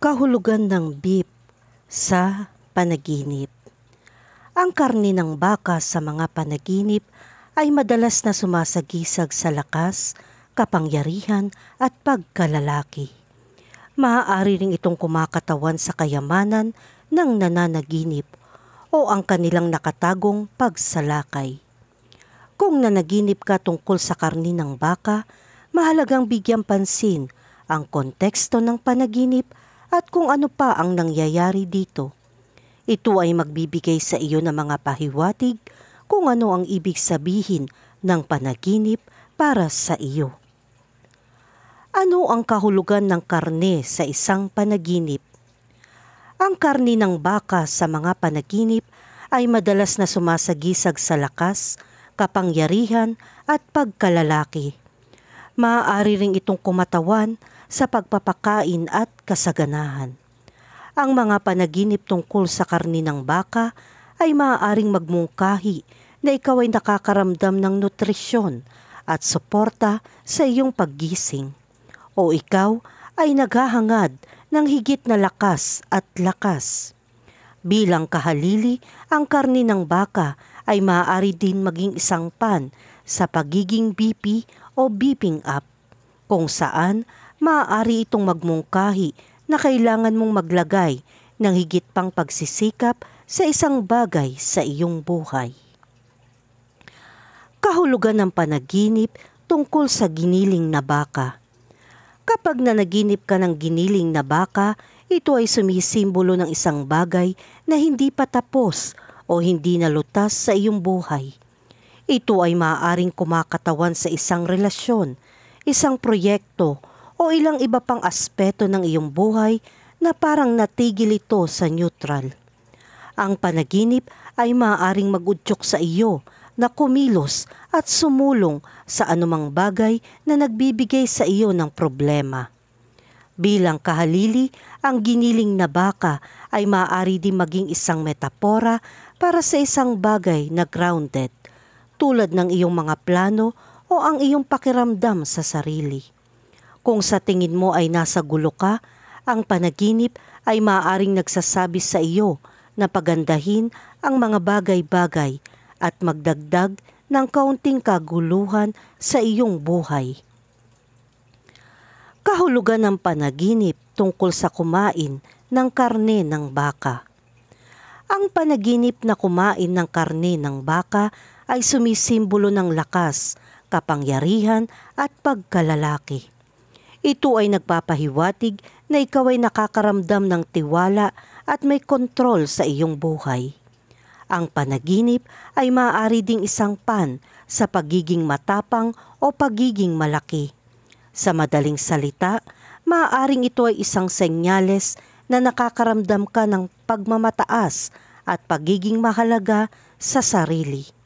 Kahulugan ng beef sa panaginip Ang karni ng baka sa mga panaginip ay madalas na sumasagisag sa lakas, kapangyarihan at pagkalalaki. Maaari rin itong kumakatawan sa kayamanan ng nananaginip o ang kanilang nakatagong pagsalakay. Kung nanaginip ka tungkol sa karni ng baka, mahalagang bigyang pansin ang konteksto ng panaginip at kung ano pa ang nangyayari dito. Ito ay magbibigay sa iyo ng mga pahiwatig kung ano ang ibig sabihin ng panaginip para sa iyo. Ano ang kahulugan ng karne sa isang panaginip? Ang karne ng baka sa mga panaginip ay madalas na sumasagisag sa lakas, kapangyarihan at pagkalalaki. Maaari ring itong kumatawan sa pagpapakain at kasaganahan. Ang mga panaginip tungkol sa karni ng baka ay maaaring magmungkahi na ikaw ay nakakaramdam ng nutrisyon at suporta sa iyong paggising. O ikaw ay naghahangad ng higit na lakas at lakas. Bilang kahalili, ang karni ng baka ay maaari din maging isang pan sa pagiging BP o beeping up kung saan maaari itong magmungkahi na kailangan mong maglagay ng higit pang pagsisikap sa isang bagay sa iyong buhay. Kahulugan ng panaginip tungkol sa giniling na baka. Kapag nanaginip ka ng giniling na baka, ito ay sumisimbolo ng isang bagay na hindi pa tapos o hindi nalutas sa iyong buhay. Ito ay maaaring kumakatawan sa isang relasyon, isang proyekto, o ilang iba pang aspeto ng iyong buhay na parang natigil ito sa neutral. Ang panaginip ay maaaring magudyok sa iyo na kumilos at sumulong sa anumang bagay na nagbibigay sa iyo ng problema. Bilang kahalili, ang giniling na baka ay maaari din maging isang metapora para sa isang bagay na grounded tulad ng iyong mga plano o ang iyong pakiramdam sa sarili. Kung sa tingin mo ay nasa gulo ka, ang panaginip ay maaaring nagsasabi sa iyo na pagandahin ang mga bagay-bagay at magdagdag ng kaunting kaguluhan sa iyong buhay. Kahulugan ng panaginip tungkol sa kumain ng karne ng baka. Ang panaginip na kumain ng karne ng baka ay sumisimbolo ng lakas, kapangyarihan at pagkalalaki. Ito ay nagpapahiwatig na ikaw ay nakakaramdam ng tiwala at may kontrol sa iyong buhay. Ang panaginip ay maaari ding isang pan sa pagiging matapang o pagiging malaki. Sa madaling salita, maaaring ito ay isang senyales na nakakaramdam ka ng pagmamataas at pagiging mahalaga sa sarili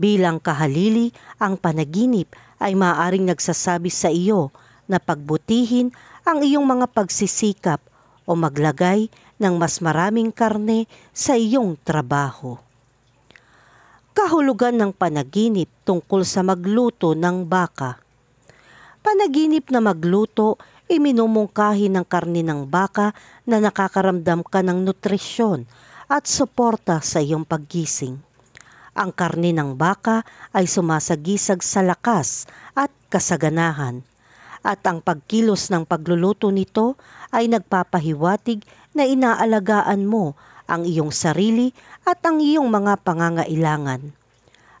bilang kahalili ang panaginip ay maaaring nagsasabi sa iyo na pagbutihin ang iyong mga pagsisikap o maglagay ng mas maraming karne sa iyong trabaho. Kahulugan ng panaginip tungkol sa magluto ng baka. Panaginip na magluto, iminumungkahi ng karne ng baka na nakakaramdam ka ng nutrisyon at suporta sa iyong paggising ang karne ng baka ay sumasagisag sa lakas at kasaganahan at ang pagkilos ng pagluluto nito ay nagpapahiwatig na inaalagaan mo ang iyong sarili at ang iyong mga pangangailangan.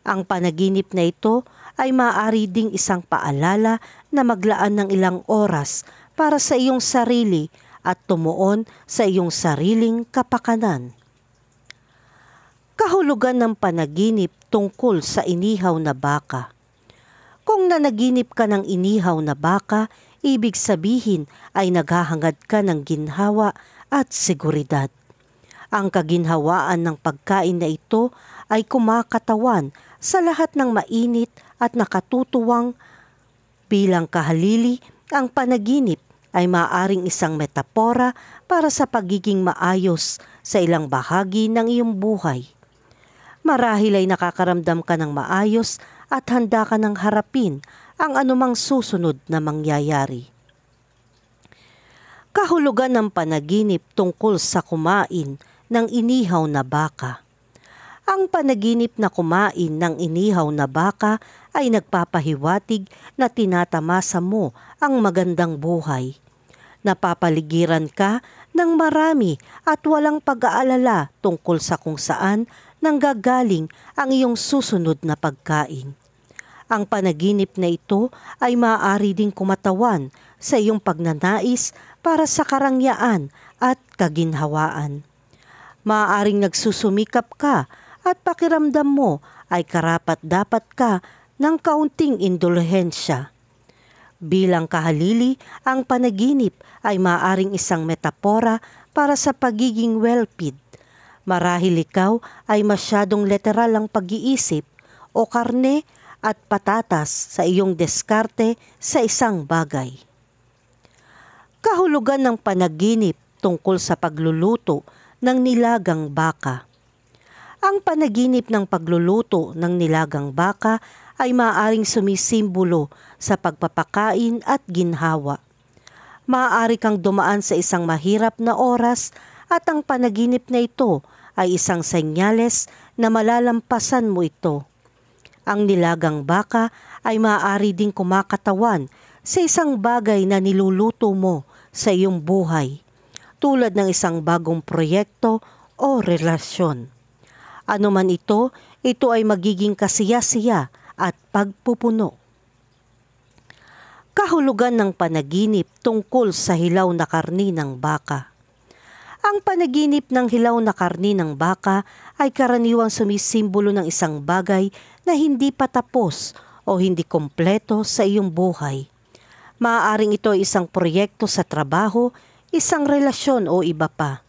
Ang panaginip na ito ay maaari ding isang paalala na maglaan ng ilang oras para sa iyong sarili at tumuon sa iyong sariling kapakanan kahulugan ng panaginip tungkol sa inihaw na baka. Kung nanaginip ka ng inihaw na baka, ibig sabihin ay naghahangad ka ng ginhawa at seguridad. Ang kaginhawaan ng pagkain na ito ay kumakatawan sa lahat ng mainit at nakatutuwang bilang kahalili ang panaginip ay maaring isang metapora para sa pagiging maayos sa ilang bahagi ng iyong buhay marahil ay nakakaramdam ka ng maayos at handa ka ng harapin ang anumang susunod na mangyayari. Kahulugan ng panaginip tungkol sa kumain ng inihaw na baka. Ang panaginip na kumain ng inihaw na baka ay nagpapahiwatig na tinatamasa mo ang magandang buhay. Napapaligiran ka ng marami at walang pag-aalala tungkol sa kung saan nanggagaling ang iyong susunod na pagkain. Ang panaginip na ito ay maaari ding kumatawan sa iyong pagnanais para sa karangyaan at kaginhawaan. Maaaring nagsusumikap ka at pakiramdam mo ay karapat dapat ka ng kaunting indulhensya. Bilang kahalili, ang panaginip ay maaring isang metapora para sa pagiging wellpid. Marahil ikaw ay masyadong literal ang pag-iisip o karne at patatas sa iyong deskarte sa isang bagay. Kahulugan ng panaginip tungkol sa pagluluto ng nilagang baka. Ang panaginip ng pagluluto ng nilagang baka ay maaaring sumisimbolo sa pagpapakain at ginhawa. Maaari kang dumaan sa isang mahirap na oras at ang panaginip na ito ay isang senyales na malalampasan mo ito. Ang nilagang baka ay maaari ding kumakatawan sa isang bagay na niluluto mo sa iyong buhay, tulad ng isang bagong proyekto o relasyon. Ano man ito, ito ay magiging kasiya-siya at pagpupuno. Kahulugan ng panaginip tungkol sa hilaw na karni ng baka. Ang panaginip ng hilaw na karni ng baka ay karaniwang sumisimbolo ng isang bagay na hindi patapos o hindi kompleto sa iyong buhay. Maaaring ito ay isang proyekto sa trabaho, isang relasyon o iba pa.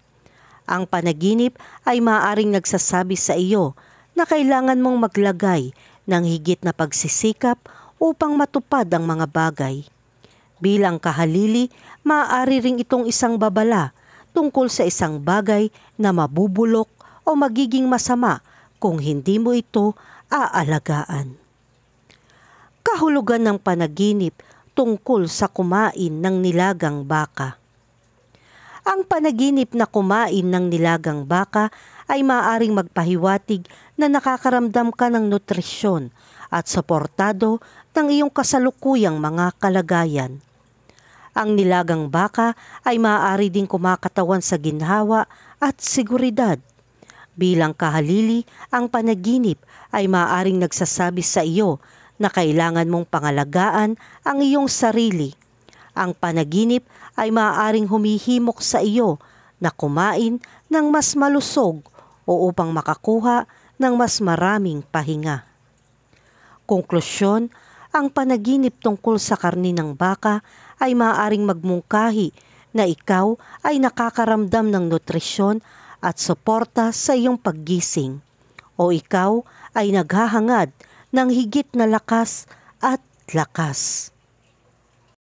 Ang panaginip ay maaaring nagsasabi sa iyo na kailangan mong maglagay ng higit na pagsisikap upang matupad ang mga bagay. Bilang kahalili, maaari ring itong isang babala tungkol sa isang bagay na mabubulok o magiging masama kung hindi mo ito aalagaan. Kahulugan ng panaginip tungkol sa kumain ng nilagang baka. Ang panaginip na kumain ng nilagang baka ay maaring magpahiwatig na nakakaramdam ka ng nutrisyon at suportado ng iyong kasalukuyang mga kalagayan. Ang nilagang baka ay maaari ding kumakatawan sa ginhawa at seguridad. Bilang kahalili, ang panaginip ay maaring nagsasabi sa iyo na kailangan mong pangalagaan ang iyong sarili. Ang panaginip ay maaaring humihimok sa iyo na kumain ng mas malusog o upang makakuha ng mas maraming pahinga. Konklusyon, ang panaginip tungkol sa karni ng baka ay maaaring magmungkahi na ikaw ay nakakaramdam ng nutrisyon at suporta sa iyong paggising o ikaw ay naghahangad ng higit na lakas at lakas.